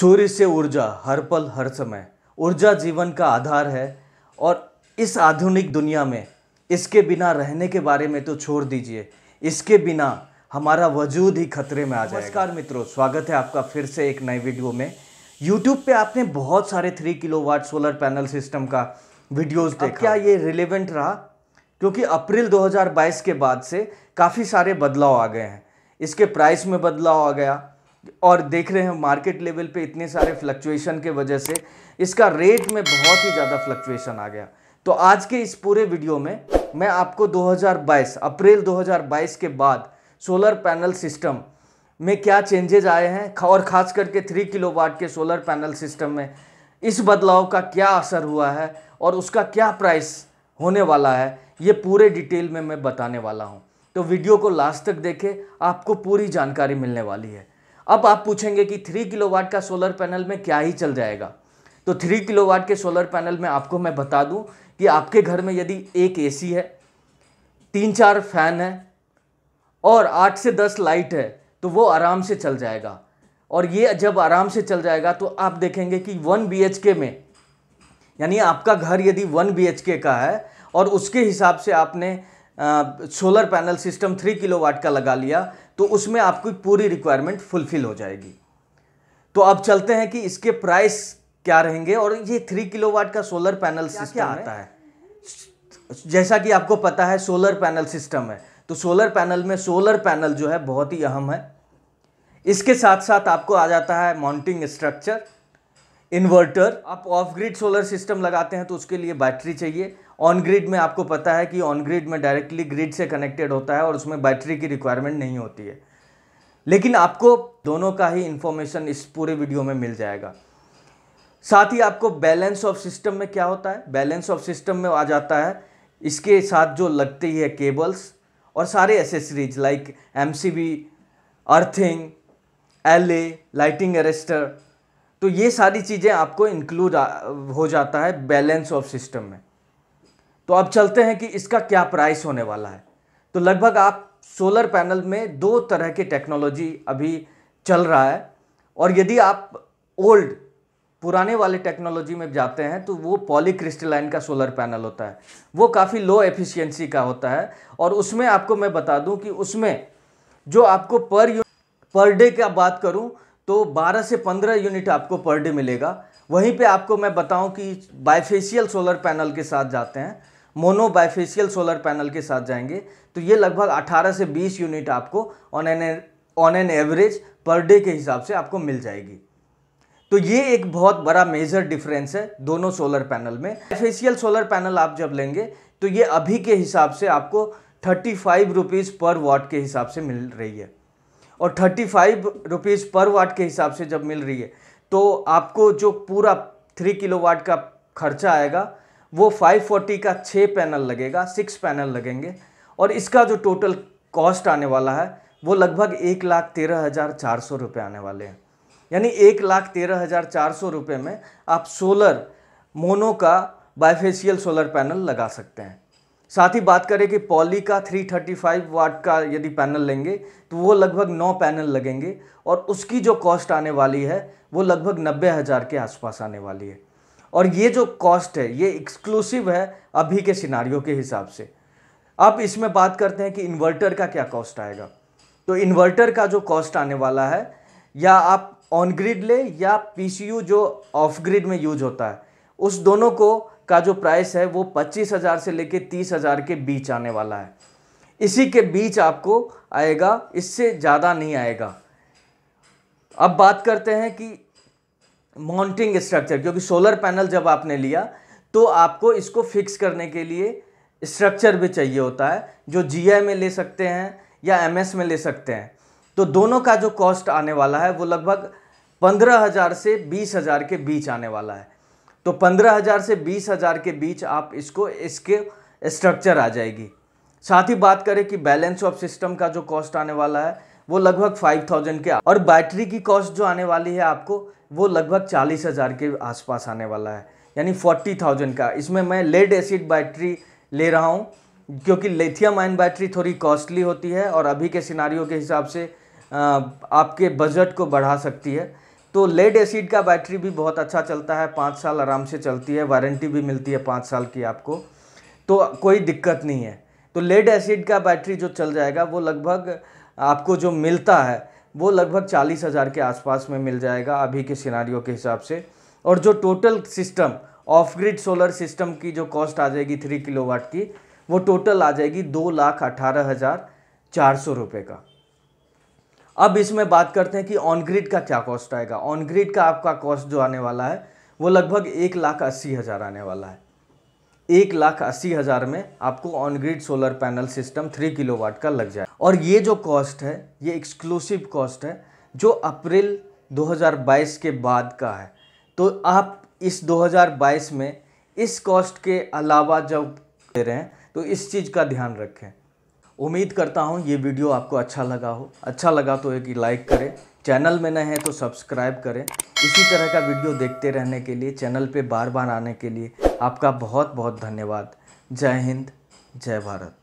सूर्य से ऊर्जा हर पल हर समय ऊर्जा जीवन का आधार है और इस आधुनिक दुनिया में इसके बिना रहने के बारे में तो छोड़ दीजिए इसके बिना हमारा वजूद ही खतरे में आ जाए नमस्कार मित्रों स्वागत है आपका फिर से एक नए वीडियो में यूट्यूब पे आपने बहुत सारे three kilowatt solar panel system का वीडियोस देखा क्या ये रिलेवेंट रहा क्योंकि अप्रैल 2022 के बाद से काफ़ी सारे बदलाव आ गए हैं इसके प्राइस में बदलाव आ गया और देख रहे हैं मार्केट लेवल पे इतने सारे फ्लक्चुएशन के वजह से इसका रेट में बहुत ही ज़्यादा फ्लक्चुएशन आ गया तो आज के इस पूरे वीडियो में मैं आपको 2022 अप्रैल 2022 के बाद सोलर पैनल सिस्टम में क्या चेंजेज आए हैं और ख़ास करके थ्री किलो के सोलर पैनल सिस्टम में इस बदलाव का क्या असर हुआ है और उसका क्या प्राइस होने वाला है ये पूरे डिटेल में मैं बताने वाला हूँ तो वीडियो को लास्ट तक देखें आपको पूरी जानकारी मिलने वाली है अब आप पूछेंगे कि थ्री किलोवाट का सोलर पैनल में क्या ही चल जाएगा तो थ्री किलोवाट के सोलर पैनल में आपको मैं बता दूं कि आपके घर में यदि एक एसी है तीन चार फैन है और आठ से दस लाइट है तो वो आराम से चल जाएगा और ये जब आराम से चल जाएगा तो आप देखेंगे कि वन बी में यानी आपका घर यदि वन बी का है और उसके हिसाब से आपने solar panel system three kilowatt का लगा लिया तो उसमें आपकी पूरी रिक्वायरमेंट फुलफिल हो जाएगी तो अब चलते हैं कि इसके प्राइस क्या रहेंगे और ये थ्री किलोवाट का सोलर पैनल सिस्टम क्या आता है जैसा कि आपको पता है सोलर पैनल सिस्टम है तो सोलर पैनल में सोलर पैनल जो है बहुत ही अहम है इसके साथ साथ आपको आ जाता है माउंटिंग स्ट्रक्चर इन्वर्टर आप ऑफ ग्रिड सोलर सिस्टम लगाते हैं तो उसके लिए बैटरी चाहिए ऑन ग्रिड में आपको पता है कि ऑन ग्रिड में डायरेक्टली ग्रिड से कनेक्टेड होता है और उसमें बैटरी की रिक्वायरमेंट नहीं होती है लेकिन आपको दोनों का ही इन्फॉर्मेशन इस पूरे वीडियो में मिल जाएगा साथ ही आपको बैलेंस ऑफ सिस्टम में क्या होता है बैलेंस ऑफ सिस्टम में आ जाता है इसके साथ जो लगती है केबल्स और सारे accessories like M C B earthing L A lighting arrester तो ये सारी चीज़ें आपको इंक्लूड हो जाता है बैलेंस ऑफ सिस्टम में तो अब चलते हैं कि इसका क्या प्राइस होने वाला है तो लगभग आप सोलर पैनल में दो तरह की टेक्नोलॉजी अभी चल रहा है और यदि आप ओल्ड पुराने वाले टेक्नोलॉजी में जाते हैं तो वो पॉली का सोलर पैनल होता है वो काफ़ी लो एफिशिएंसी का होता है और उसमें आपको मैं बता दूं कि उसमें जो आपको पर पर डे का बात करूं तो 12 से 15 यूनिट आपको पर डे मिलेगा वहीं पे आपको मैं बताऊं कि बायफेशियल सोलर पैनल के साथ जाते हैं मोनो बायफेशियल सोलर पैनल के साथ जाएंगे तो ये लगभग 18 से 20 यूनिट आपको on an on an average per day के हिसाब से आपको मिल जाएगी तो ये एक बहुत बड़ा मेजर डिफरेंस है दोनों सोलर पैनल में बायफेशियल सोलर पैनल आप जब लेंगे तो ये अभी के हिसाब से आपको थर्टी फाइव रुपीज़ पर वाट के हिसाब से मिल रही है और थर्टी फाइव रुपीज़ पर वाट के हिसाब से जब मिल रही है तो आपको जो पूरा थ्री किलो वाट का खर्चा आएगा वो फाइव फोर्टी का छः पैनल लगेगा सिक्स पैनल लगेंगे और इसका जो टोटल कॉस्ट आने वाला है वो लगभग एक लाख तेरह हज़ार चार सौ रुपये आने वाले हैं यानी एक लाख तेरह हज़ार चार सौ रुपये में आप सोलर मोनो का बायफेशियल सोलर पैनल लगा सकते हैं साथ ही बात करें कि पॉली का 335 वाट का यदि पैनल लेंगे तो वो लगभग नौ पैनल लगेंगे और उसकी जो कॉस्ट आने वाली है वो लगभग नब्बे हज़ार के आसपास आने वाली है और ये जो कॉस्ट है ये एक्सक्लूसिव है अभी के सिनारियों के हिसाब से अब इसमें बात करते हैं कि इन्वर्टर का क्या कॉस्ट आएगा तो इन्वर्टर का जो कॉस्ट आने वाला है या आप ऑन ग्रिड ले या पी जो ऑफ ग्रिड में यूज होता है उस दोनों को का जो प्राइस है वो पच्चीस हज़ार से लेके तीस हज़ार के बीच आने वाला है इसी के बीच आपको आएगा इससे ज़्यादा नहीं आएगा अब बात करते हैं कि माउंटिंग स्ट्रक्चर क्योंकि सोलर पैनल जब आपने लिया तो आपको इसको फिक्स करने के लिए स्ट्रक्चर भी चाहिए होता है जो जी में ले सकते हैं या एम में ले सकते हैं तो दोनों का जो कॉस्ट आने वाला है वो लगभग पंद्रह हज़ार से बीस हज़ार के बीच आने वाला है तो पंद्रह हज़ार से बीस हज़ार के बीच आप इसको इसके स्ट्रक्चर आ जाएगी साथ ही बात करें कि बैलेंस ऑफ सिस्टम का जो कॉस्ट आने वाला है वो लगभग फाइव थाउजेंड के और बैटरी की कॉस्ट जो आने वाली है आपको वो लगभग चालीस हज़ार के आसपास आने वाला है यानी फोर्टी थाउजेंड का इसमें मैं लेड एसिड बैटरी ले रहा हूँ क्योंकि लिथियम आयन बैटरी थोड़ी कॉस्टली होती है और अभी के सिनारियों के हिसाब से आपके बजट को बढ़ा सकती है तो लेड एसिड का बैटरी भी बहुत अच्छा चलता है पाँच साल आराम से चलती है वारंटी भी मिलती है पाँच साल की आपको तो कोई दिक्कत नहीं है तो लेड एसिड का बैटरी जो चल जाएगा वो लगभग आपको जो मिलता है वो लगभग चालीस हज़ार के आसपास में मिल जाएगा अभी के सिनारियों के हिसाब से और जो total system off grid solar system की जो कॉस्ट आ जाएगी थ्री किलोवाट की वो टोटल आ जाएगी दो लाख अठारह हज़ार चार सौ रुपये का अब इसमें बात करते हैं कि ऑन ग्रिड का क्या कॉस्ट आएगा ऑन ग्रिड का आपका कॉस्ट जो आने वाला है वो लगभग एक लाख अस्सी हज़ार आने वाला है एक लाख अस्सी हज़ार में आपको on grid solar panel system three kilowatt का लग जाए और ये जो कॉस्ट है ये एक्सक्लूसिव कॉस्ट है जो अप्रैल 2022 के बाद का है तो आप इस 2022 में इस कॉस्ट के अलावा जब दे रहे हैं तो इस चीज़ का ध्यान रखें उम्मीद करता हूँ ये वीडियो आपको अच्छा लगा हो अच्छा लगा तो एक लाइक करें चैनल में नए हैं तो सब्सक्राइब करें इसी तरह का वीडियो देखते रहने के लिए चैनल पे बार बार आने के लिए आपका बहुत बहुत धन्यवाद जय हिंद जय भारत